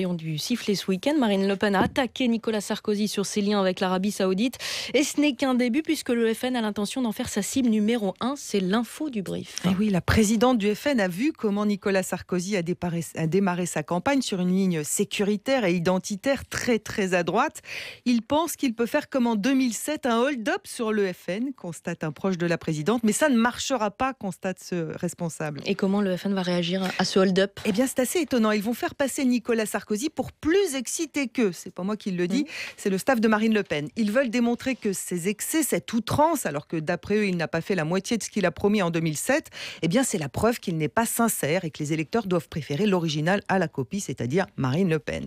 du sifflet ce week-end. Marine Le Pen a attaqué Nicolas Sarkozy sur ses liens avec l'Arabie Saoudite. Et ce n'est qu'un début puisque le FN a l'intention d'en faire sa cible numéro un. C'est l'info du brief. Eh oui, la présidente du FN a vu comment Nicolas Sarkozy a, a démarré sa campagne sur une ligne sécuritaire et identitaire très très à droite. Il pense qu'il peut faire comme en 2007 un hold-up sur le FN, constate un proche de la présidente. Mais ça ne marchera pas, constate ce responsable. Et comment le FN va réagir à ce hold-up Eh bien, c'est assez étonnant. Ils vont faire passer Nicolas Sarkozy Sarkozy pour plus exciter qu'eux. C'est pas moi qui le dis, c'est le staff de Marine Le Pen. Ils veulent démontrer que ces excès, cette outrance, alors que d'après eux, il n'a pas fait la moitié de ce qu'il a promis en 2007, eh bien, c'est la preuve qu'il n'est pas sincère et que les électeurs doivent préférer l'original à la copie, c'est-à-dire Marine Le Pen.